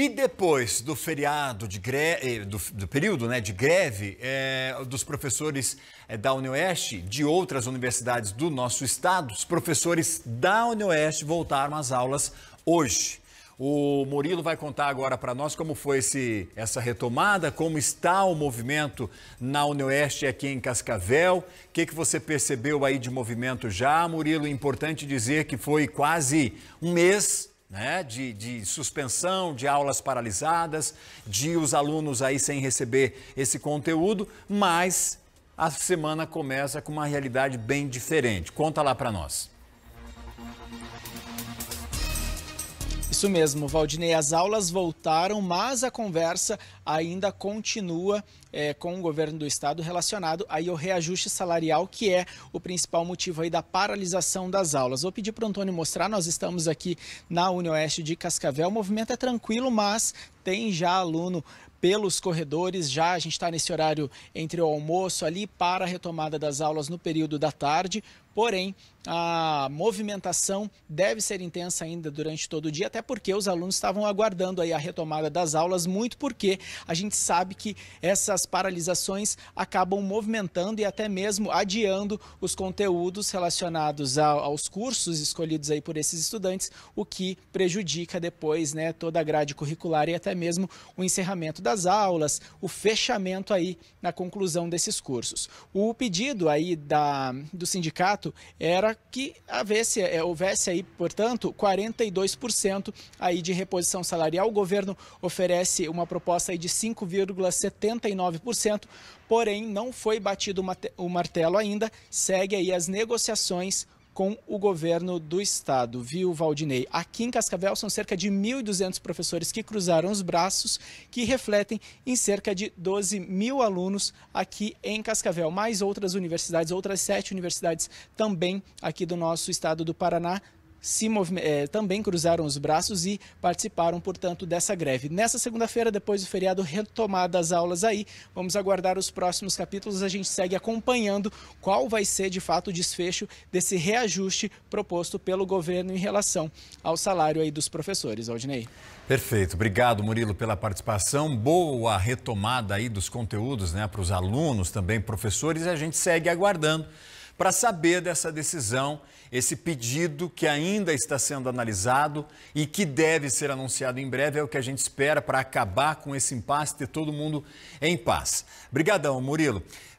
E depois do feriado de eh, do, do período né, de greve é, dos professores é, da UniOeste, de outras universidades do nosso estado, os professores da UniOeste voltaram às aulas hoje. O Murilo vai contar agora para nós como foi esse, essa retomada, como está o movimento na UniOeste aqui em Cascavel. O que, que você percebeu aí de movimento já, Murilo? Importante dizer que foi quase um mês né? de, de suspensão, de aulas paralisadas, de os alunos aí sem receber esse conteúdo, mas a semana começa com uma realidade bem diferente. Conta lá para nós. Isso mesmo, Valdinei. As aulas voltaram, mas a conversa ainda continua é, com o governo do estado relacionado aí ao reajuste salarial, que é o principal motivo aí da paralisação das aulas. Vou pedir para o Antônio mostrar, nós estamos aqui na Oeste de Cascavel. O movimento é tranquilo, mas tem já aluno pelos corredores. Já a gente está nesse horário entre o almoço ali para a retomada das aulas no período da tarde. Porém, a movimentação deve ser intensa ainda durante todo o dia, até porque os alunos estavam aguardando aí a retomada das aulas, muito porque a gente sabe que essas paralisações acabam movimentando e até mesmo adiando os conteúdos relacionados a, aos cursos escolhidos aí por esses estudantes, o que prejudica depois né, toda a grade curricular e até mesmo o encerramento das aulas, o fechamento aí na conclusão desses cursos. O pedido aí da, do sindicato era que havesse, é, houvesse aí, portanto, 42% aí de reposição salarial. O governo oferece uma proposta aí de de 5,79%, porém não foi batido o martelo ainda. Segue aí as negociações com o governo do estado, viu, Valdinei? Aqui em Cascavel são cerca de 1.200 professores que cruzaram os braços, que refletem em cerca de 12 mil alunos aqui em Cascavel. Mais outras universidades, outras sete universidades também aqui do nosso estado do Paraná se, eh, também cruzaram os braços e participaram, portanto, dessa greve. Nessa segunda-feira, depois do feriado, retomada as aulas aí. Vamos aguardar os próximos capítulos. A gente segue acompanhando qual vai ser, de fato, o desfecho desse reajuste proposto pelo governo em relação ao salário aí dos professores. Aldinei. Perfeito. Obrigado, Murilo, pela participação. Boa retomada aí dos conteúdos né, para os alunos, também professores. E a gente segue aguardando para saber dessa decisão, esse pedido que ainda está sendo analisado e que deve ser anunciado em breve, é o que a gente espera para acabar com esse impasse, ter todo mundo em paz. Obrigadão, Murilo.